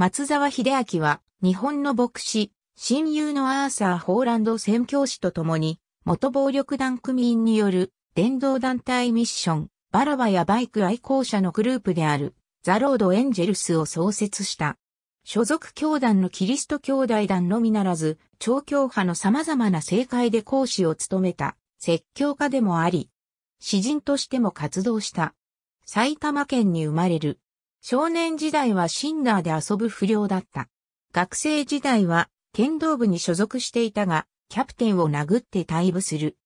松沢秀明は、日本の牧師、親友のアーサー・ホーランド宣教師と共に、元暴力団組員による、伝道団体ミッション、バラバやバイク愛好者のグループである、ザ・ロード・エンジェルスを創設した。所属教団のキリスト教大団のみならず、超教派の様々な政界で講師を務めた、説教家でもあり、詩人としても活動した。埼玉県に生まれる。少年時代はシンナーで遊ぶ不良だった。学生時代は剣道部に所属していたが、キャプテンを殴って退部する。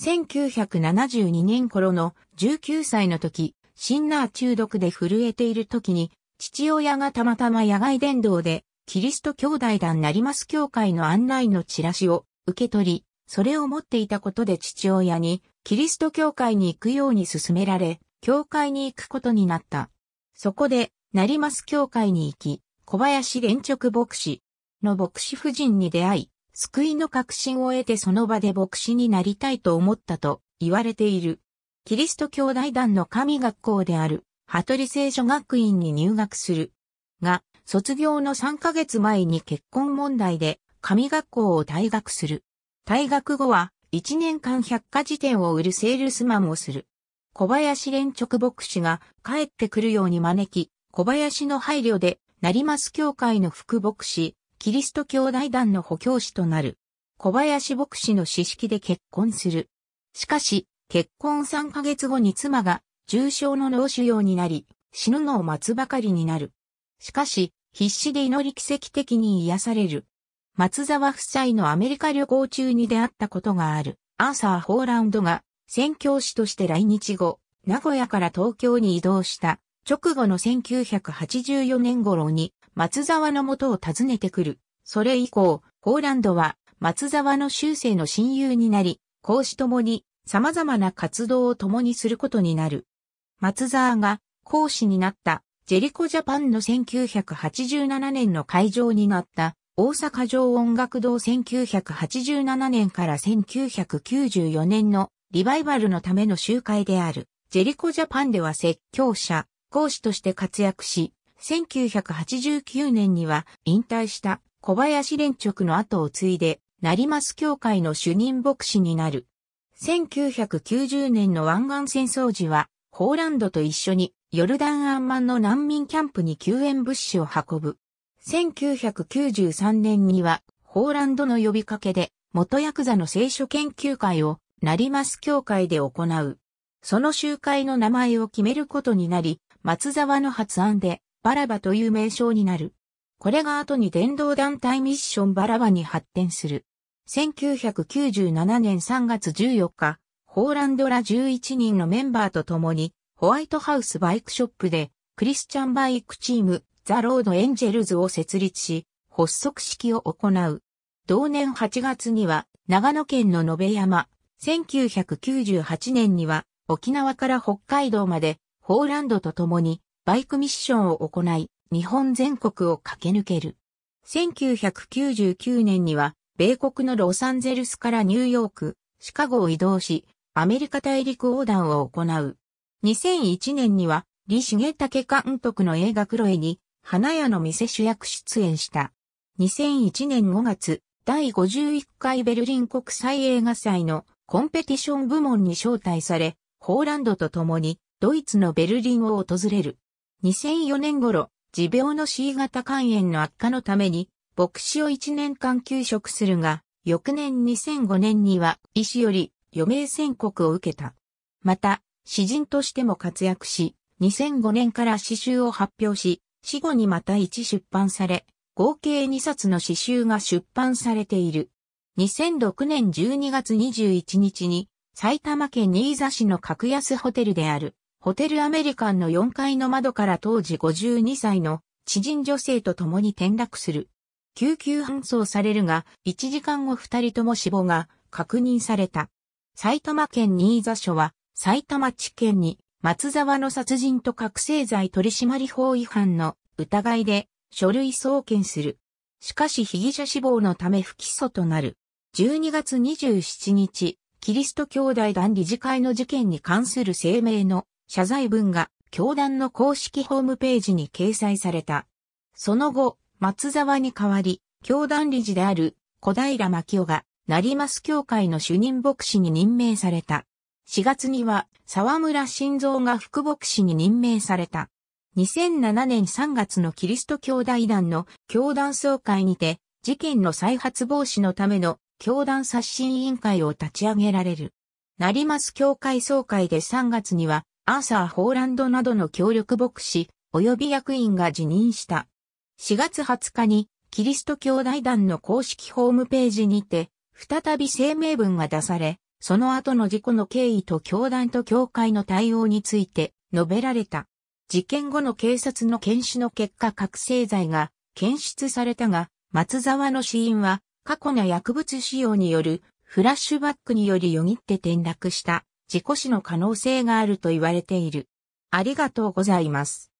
1972年頃の19歳の時、シンナー中毒で震えている時に、父親がたまたま野外伝道で、キリスト兄弟団なります教会の案内のチラシを受け取り、それを持っていたことで父親に、キリスト教会に行くように勧められ、教会に行くことになった。そこで、成増教会に行き、小林連直牧師の牧師夫人に出会い、救いの確信を得てその場で牧師になりたいと思ったと言われている。キリスト教大団の神学校である、ハトリ聖書学院に入学する。が、卒業の3ヶ月前に結婚問題で、神学校を退学する。退学後は、1年間百科事典を売るセールスマンをする。小林連直牧師が帰ってくるように招き、小林の配慮で、成増教会の副牧師、キリスト教大団の補教師となる。小林牧師の私式で結婚する。しかし、結婚3ヶ月後に妻が重症の脳腫瘍になり、死ぬのを待つばかりになる。しかし、必死で祈り奇跡的に癒される。松沢夫妻のアメリカ旅行中に出会ったことがある、アーサー・ホーランドが宣教師として来日後、名古屋から東京に移動した直後の1984年頃に松沢の元を訪ねてくる。それ以降、ポーランドは松沢の修正の親友になり、講師ともに様々な活動を共にすることになる。松沢が講師になったジェリコジャパンの1987年の会場になった大阪城音楽堂1987年から1994年のリバイバルのための集会である、ジェリコジャパンでは説教者、講師として活躍し、1989年には引退した小林連直の後を継いで、成増教会の主任牧師になる。1990年の湾岸戦争時は、ポーランドと一緒にヨルダンアンマンの難民キャンプに救援物資を運ぶ。1993年には、ポーランドの呼びかけで、元ヤクザの聖書研究会を成増教会で行う。その集会の名前を決めることになり、松沢の発案で、バラバという名称になる。これが後に伝道団体ミッションバラバに発展する。1997年3月14日、ホーランドら11人のメンバーと共に、ホワイトハウスバイクショップで、クリスチャンバイクチーム、ザ・ロード・エンジェルズを設立し、発足式を行う。同年8月には、長野県の野辺山、1998年には沖縄から北海道までホーランドと共にバイクミッションを行い、日本全国を駆け抜ける。1999年には、米国のロサンゼルスからニューヨーク、シカゴを移動し、アメリカ大陸横断を行う。2001年には、李重武監督の映画クロエに、花屋の店主役出演した。2001年5月、第51回ベルリン国際映画祭のコンペティション部門に招待され、ホーランドと共にドイツのベルリンを訪れる。2004年頃、持病の C 型肝炎の悪化のために、牧師を1年間休職するが、翌年2005年には医師より余命宣告を受けた。また、詩人としても活躍し、2005年から詩集を発表し、死後にまた1出版され、合計2冊の詩集が出版されている。2006年12月21日に埼玉県新座市の格安ホテルであるホテルアメリカンの4階の窓から当時52歳の知人女性と共に転落する。救急搬送されるが、1時間後2人とも死亡が確認された。埼玉県新座署は、埼玉地検に松沢の殺人と覚醒剤取締法違反の疑いで書類送検する。しかし被疑者死亡のため不起訴となる。12月27日、キリスト教大団理事会の事件に関する声明の謝罪文が教団の公式ホームページに掲載された。その後、松沢に代わり、教団理事である小平牧雄が、成増教会の主任牧師に任命された。4月には、沢村晋三が副牧師に任命された。2007年3月のキリスト教大団の教団総会にて、事件の再発防止のための教団刷新委員会を立ち上げられる。なります教会総会で3月には、アーサー・ホーランドなどの協力牧師、及び役員が辞任した。4月20日に、キリスト教大団の公式ホームページにて、再び声明文が出され、その後の事故の経緯と教団と教会の対応について述べられた。事件後の警察の検視の結果覚醒剤が検出されたが、松沢の死因は過去の薬物使用によるフラッシュバックによりよぎって転落した事故死の可能性があると言われている。ありがとうございます。